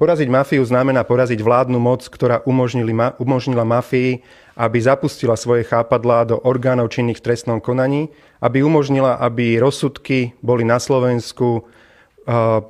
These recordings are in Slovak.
Poraziť mafiu znamená poraziť vládnu moc, ktorá ma- umožnila mafii, aby zapustila svoje chápadlá do orgánov činných v trestnom konaní, aby umožnila, aby rozsudky boli na Slovensku eh,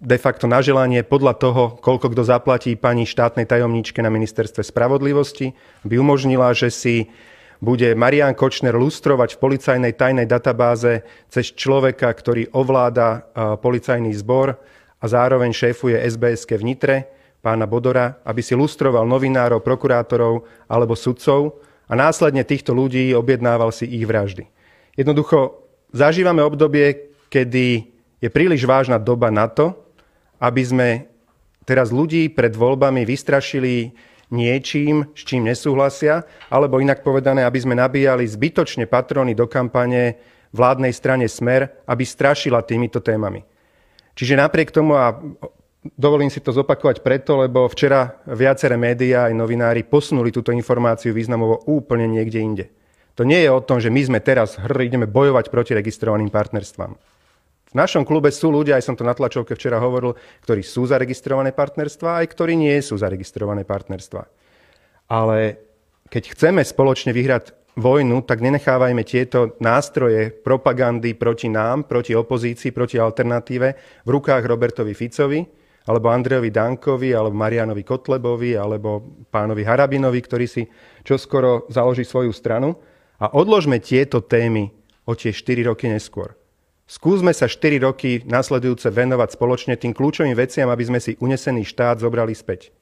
de facto na želanie podľa toho, koľko kto zaplatí pani štátnej tajomničke na ministerstve spravodlivosti, by umožnila, že si bude Marian Kočner lustrovať v policajnej tajnej databáze cez človeka, ktorý ovláda eh, policajný zbor, a zároveň šéfuje SBSK v Nitre, pána Bodora, aby si lustroval novinárov, prokurátorov alebo sudcov a následne týchto ľudí objednával si ich vraždy. Jednoducho, zažívame obdobie, kedy je príliš vážna doba na to, aby sme teraz ľudí pred voľbami vystrašili niečím, s čím nesúhlasia, alebo inak povedané, aby sme nabíjali zbytočne patrony do kampane vládnej strane Smer, aby strašila týmito témami. Čiže napriek tomu a Dovolím si to zopakovať preto, lebo včera viaceré médiá aj novinári posunuli túto informáciu významovo úplne niekde inde. To nie je o tom, že my sme teraz hr, ideme bojovať proti registrovaným partnerstvám. V našom klube sú ľudia, aj som to na tlačovke včera hovoril, ktorí sú zaregistrované partnerstvá, aj ktorí nie sú zaregistrované partnerstvá. Ale keď chceme spoločne vyhrať vojnu, tak nenechávajme tieto nástroje propagandy proti nám, proti opozícii, proti alternatíve v rukách Robertovi Ficovi, alebo Andrejovi Dankovi, alebo Marianovi Kotlebovi, alebo pánovi Harabinovi, ktorý si čoskoro založí svoju stranu. A odložme tieto témy o tie 4 roky neskôr. Skúsme sa 4 roky nasledujúce venovať spoločne tým kľúčovým veciam, aby sme si unesený štát zobrali späť.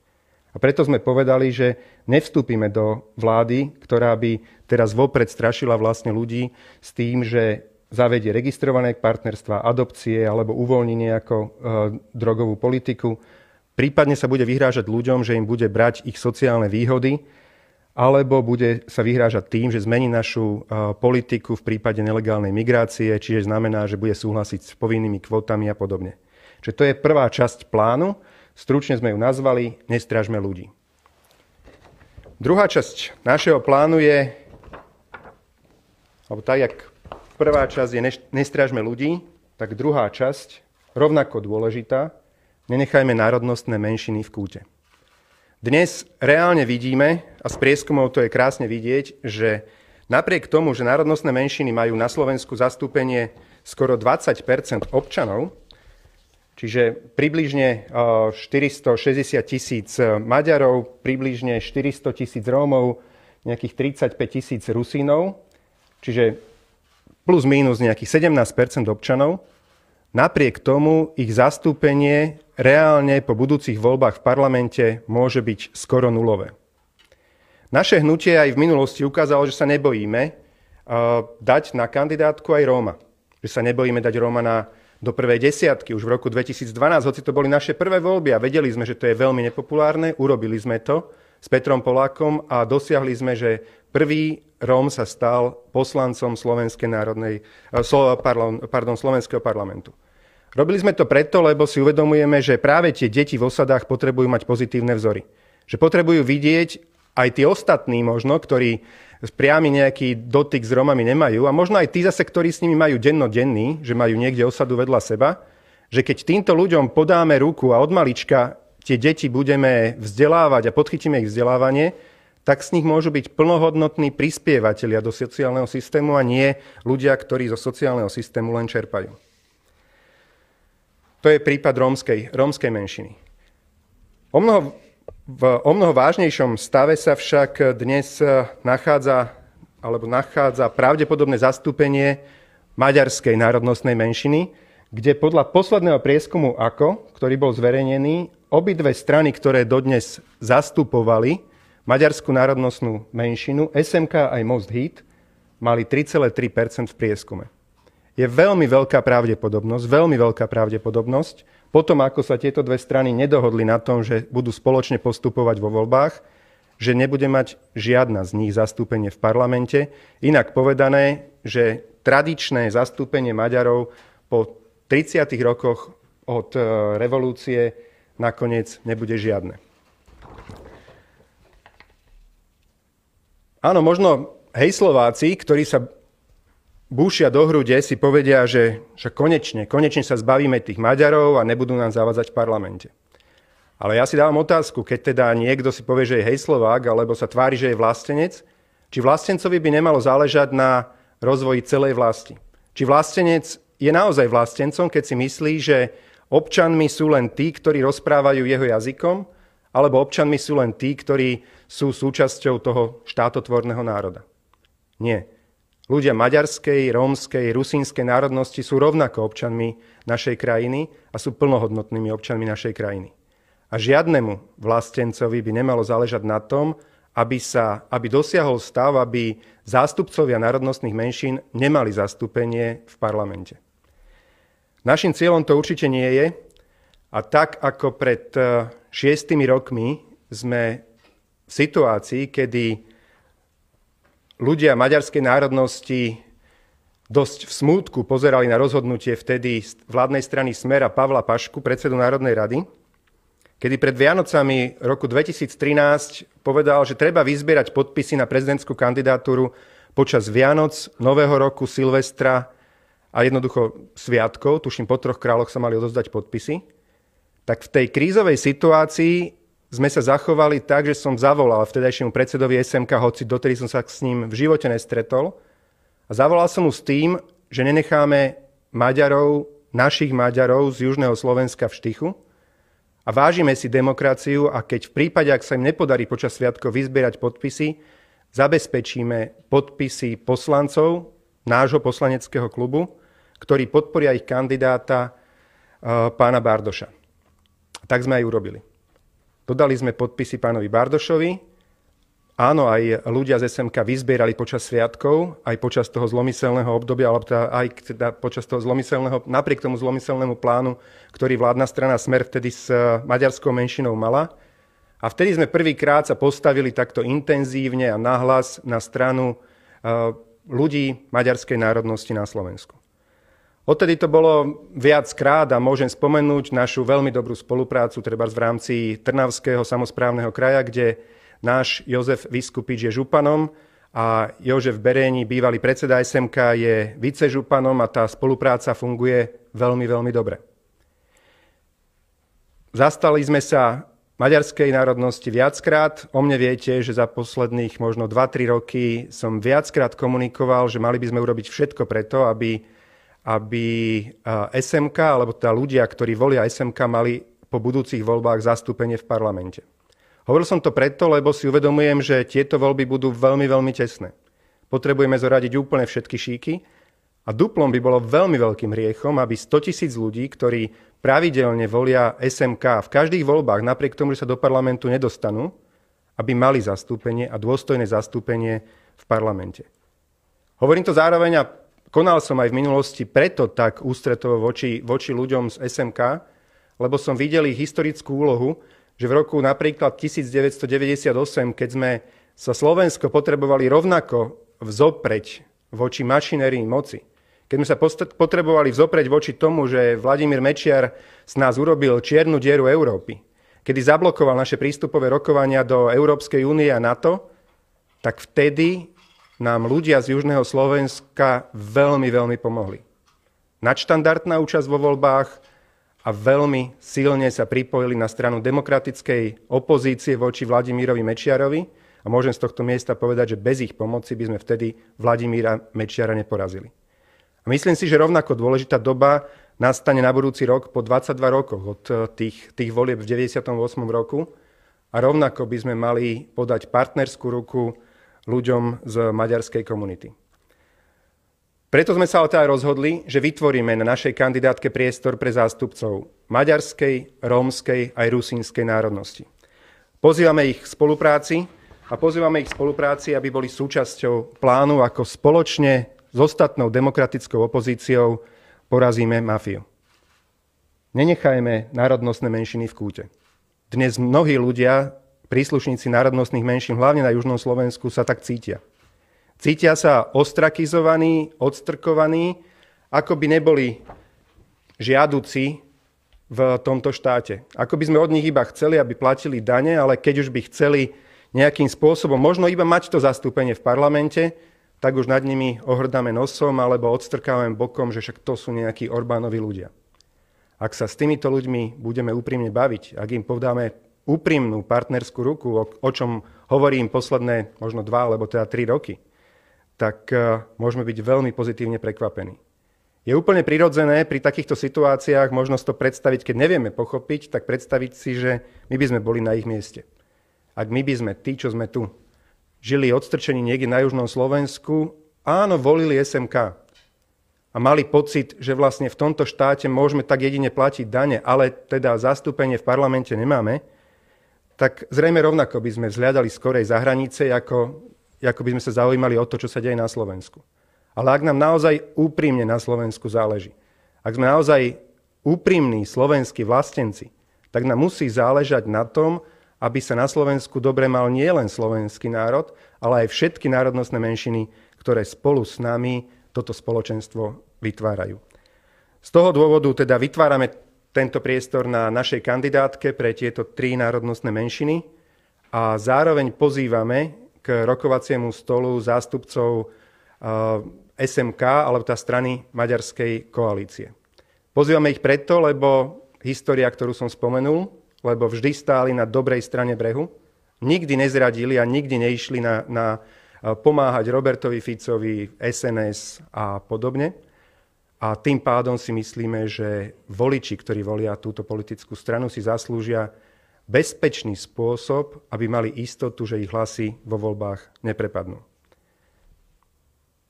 A preto sme povedali, že nevstúpime do vlády, ktorá by teraz vopred strašila vlastne ľudí s tým, že zavedie registrované partnerstva, adopcie alebo uvoľní nejakú e, drogovú politiku. Prípadne sa bude vyhrážať ľuďom, že im bude brať ich sociálne výhody, alebo bude sa vyhrážať tým, že zmení našu e, politiku v prípade nelegálnej migrácie, čiže znamená, že bude súhlasiť s povinnými kvótami a podobne. Čiže to je prvá časť plánu Stručne sme ju nazvali Nestražme ľudí. Druhá časť našeho plánu je, alebo tak, jak prvá časť je Nestražme ľudí, tak druhá časť, rovnako dôležitá, nenechajme národnostné menšiny v kúte. Dnes reálne vidíme, a s prieskumov to je krásne vidieť, že napriek tomu, že národnostné menšiny majú na Slovensku zastúpenie skoro 20 občanov, Čiže približne 460 tisíc e, Maďarov, približne 400 tisíc Rómov, nejakých 35 tisíc Rusínov, čiže plus minus nejakých 17 občanov. Napriek tomu ich zastúpenie reálne po budúcich voľbách v parlamente môže byť skoro nulové. Naše hnutie aj v minulosti ukázalo, že sa nebojíme e, dať na kandidátku aj Róma. Že sa nebojíme dať Róma na do prvej desiatky už v roku 2012, hoci to boli naše prvé voľby a vedeli sme, že to je veľmi nepopulárne, urobili sme to s Petrom Polákom a dosiahli sme, že prvý Róm sa stal poslancom Slovenskej národnej, eh, pardon, Slovenského parlamentu. Robili sme to preto, lebo si uvedomujeme, že práve tie deti v osadách potrebujú mať pozitívne vzory. Že potrebujú vidieť aj tí ostatní možno, ktorí priamy nejaký dotyk s Romami nemajú a možno aj tí zase, ktorí s nimi majú dennodenný, že majú niekde osadu vedľa seba, že keď týmto ľuďom podáme ruku a od malička tie deti budeme vzdelávať a podchytíme ich vzdelávanie, tak z nich môžu byť plnohodnotní prispievateľia do sociálneho systému a nie ľudia, ktorí zo sociálneho systému len čerpajú. To je prípad rómskej, rómskej menšiny. O mnoho v o mnoho vážnejšom stave sa však dnes eh, nachádza, alebo nachádza pravdepodobné zastúpenie maďarskej národnostnej menšiny, kde podľa posledného prieskumu AKO, ktorý bol zverejnený, obidve strany, ktoré dodnes zastupovali maďarskú národnostnú menšinu, SMK aj Most Hit, mali 3,3 v prieskume. Je veľmi veľká pravdepodobnosť, veľmi veľká pravdepodobnosť, potom, ako sa tieto dve strany nedohodli na tom, že budú spoločne postupovať vo voľbách, že nebude mať žiadna z nich zastúpenie v parlamente. Inak povedané, že tradičné zastúpenie Maďarov po 30 rokoch od e, revolúcie nakoniec nebude žiadne. Áno, možno hej Slováci, ktorí sa búšia do hrude, si povedia, že, že konečne, konečne sa zbavíme tých Maďarov a nebudú nám zavádzať v parlamente. Ale ja si dávam otázku, keď teda niekto si povie, že je hejslovák, alebo sa tvári, že je vlastenec, či vlastencovi by nemalo záležať na rozvoji celej vlasti. Či vlastenec je naozaj vlastencom, keď si myslí, že občanmi sú len tí, ktorí rozprávajú jeho jazykom, alebo občanmi sú len tí, ktorí sú súčasťou toho štátotvorného národa. Nie. Ľudia maďarskej, rómskej, rusínskej národnosti sú rovnako občanmi našej krajiny a sú plnohodnotnými občanmi našej krajiny. A žiadnemu vlastencovi by nemalo záležať na tom, aby, sa, aby dosiahol stav, aby zástupcovia národnostných menšín nemali zastúpenie v parlamente. Našim cieľom to určite nie je. A tak ako pred eh, šiestimi rokmi sme v situácii, kedy ľudia maďarskej národnosti dosť v smútku pozerali na rozhodnutie vtedy vládnej strany Smera Pavla Pašku, predsedu Národnej rady, kedy pred Vianocami roku 2013 povedal, že treba vyzbierať podpisy na prezidentskú kandidatúru počas Vianoc, Nového roku, Silvestra a jednoducho Sviatkov, tuším po troch kráľoch sa mali odozdať podpisy, tak v tej krízovej situácii sme sa zachovali tak, že som zavolal vtedajšiemu predsedovi SMK, hoci dotedy som sa s ním v živote nestretol. A zavolal som mu s tým, že nenecháme Maďarov, našich Maďarov z južného Slovenska v štychu a vážime si demokraciu a keď v prípade, ak sa im nepodarí počas sviatkov vyzbierať podpisy, zabezpečíme podpisy poslancov nášho poslaneckého klubu, ktorí podporia ich kandidáta eh, pána Bardoša. Tak sme aj urobili. Dodali sme podpisy pánovi Bardošovi. Áno, aj ľudia z SMK vyzbierali počas sviatkov, aj počas toho zlomyselného obdobia, alebo teda aj teda počas toho zlomyselného, napriek tomu zlomyselnému plánu, ktorý vládna strana Smer vtedy s eh, maďarskou menšinou mala. A vtedy sme prvýkrát sa postavili takto intenzívne a nahlas na stranu eh, ľudí maďarskej národnosti na Slovensku. Odtedy to bolo viackrát a môžem spomenúť našu veľmi dobrú spoluprácu treba v rámci Trnavského samozprávneho kraja, kde náš Jozef Vyskupič je županom a Jožef Beréni, bývalý predseda SMK, je vicežupanom a tá spolupráca funguje veľmi, veľmi dobre. Zastali sme sa maďarskej národnosti viackrát. O mne viete, že za posledných možno 2-3 roky som viackrát komunikoval, že mali by sme urobiť všetko preto, aby aby SMK, alebo teda ľudia, ktorí volia SMK, mali po budúcich voľbách zastúpenie v parlamente. Hovoril som to preto, lebo si uvedomujem, že tieto voľby budú veľmi, veľmi tesné. Potrebujeme zoradiť úplne všetky šíky a duplom by bolo veľmi veľkým hriechom, aby 100 tisíc ľudí, ktorí pravidelne volia SMK v každých voľbách, napriek tomu, že sa do parlamentu nedostanú, aby mali zastúpenie a dôstojné zastúpenie v parlamente. Hovorím to zároveň a konal som aj v minulosti preto tak ústretovo voči, voči ľuďom z SMK, lebo som videl ich historickú úlohu, že v roku napríklad 1998, keď sme sa Slovensko potrebovali rovnako vzopreť voči mašinerii moci, keď sme sa potrebovali vzopreť voči tomu, že Vladimír Mečiar z nás urobil čiernu dieru Európy, kedy zablokoval naše prístupové rokovania do Európskej únie a NATO, tak vtedy nám ľudia z južného Slovenska veľmi, veľmi pomohli. Nadštandardná účasť vo voľbách a veľmi silne sa pripojili na stranu demokratickej opozície voči Vladimírovi Mečiarovi a môžem z tohto miesta povedať, že bez ich pomoci by sme vtedy Vladimíra Mečiara neporazili. A myslím si, že rovnako dôležitá doba nastane na budúci rok po 22 rokoch od eh, tých, tých volieb v 98. roku a rovnako by sme mali podať partnerskú ruku ľuďom z maďarskej komunity. Preto sme sa o to aj rozhodli, že vytvoríme na našej kandidátke priestor pre zástupcov maďarskej, rómskej aj rusínskej národnosti. Pozývame ich k spolupráci a pozývame ich k spolupráci, aby boli súčasťou plánu, ako spoločne s ostatnou demokratickou opozíciou porazíme mafiu. Nenechajme národnostné menšiny v kúte. Dnes mnohí ľudia príslušníci národnostných menšín, hlavne na južnom Slovensku, sa tak cítia. Cítia sa ostrakizovaní, odstrkovaní, ako by neboli žiaduci v tomto štáte. Ako by sme od nich iba chceli, aby platili dane, ale keď už by chceli nejakým spôsobom, možno iba mať to zastúpenie v parlamente, tak už nad nimi ohrdáme nosom alebo odstrkávame bokom, že však to sú nejakí Orbánovi ľudia. Ak sa s týmito ľuďmi budeme úprimne baviť, ak im povedáme, úprimnú partnerskú ruku, o, o čom hovorím posledné možno dva alebo teda tri roky, tak e, môžeme byť veľmi pozitívne prekvapení. Je úplne prirodzené pri takýchto situáciách možnosť to predstaviť, keď nevieme pochopiť, tak predstaviť si, že my by sme boli na ich mieste. Ak my by sme, tí, čo sme tu, žili odstrčení niekde na južnom Slovensku, áno, volili SMK a mali pocit, že vlastne v tomto štáte môžeme tak jedine platiť dane, ale teda zastúpenie v parlamente nemáme, tak zrejme rovnako by sme vzhľadali skorej za hranice, ako, ako by sme sa zaujímali o to, čo sa deje na Slovensku. Ale ak nám naozaj úprimne na Slovensku záleží, ak sme naozaj úprimní slovenskí vlastenci, tak nám musí záležať na tom, aby sa na Slovensku dobre mal nielen slovenský národ, ale aj všetky národnostné menšiny, ktoré spolu s nami toto spoločenstvo vytvárajú. Z toho dôvodu teda vytvárame tento priestor na našej kandidátke pre tieto tri národnostné menšiny a zároveň pozývame k rokovaciemu stolu zástupcov eh, SMK alebo tá strany maďarskej koalície. Pozývame ich preto, lebo história, ktorú som spomenul, lebo vždy stáli na dobrej strane brehu, nikdy nezradili a nikdy neišli na, na eh, pomáhať Robertovi Ficovi, SNS a podobne a tým pádom si myslíme, že voliči, ktorí volia túto politickú stranu, si zaslúžia bezpečný spôsob, aby mali istotu, že ich hlasy vo voľbách neprepadnú.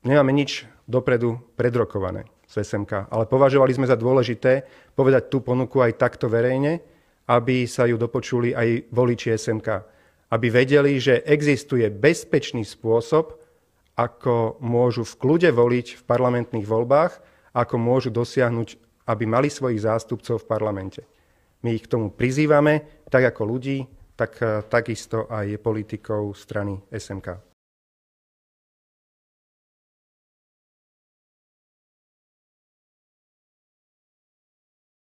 Nemáme nič dopredu predrokované z SMK, ale považovali sme za dôležité povedať tú ponuku aj takto verejne, aby sa ju dopočuli aj voliči SMK. Aby vedeli, že existuje bezpečný spôsob, ako môžu v kľude voliť v parlamentných voľbách, ako môžu dosiahnuť, aby mali svojich zástupcov v parlamente. My ich k tomu prizývame, tak ako ľudí, tak eh, takisto aj politikov strany SMK.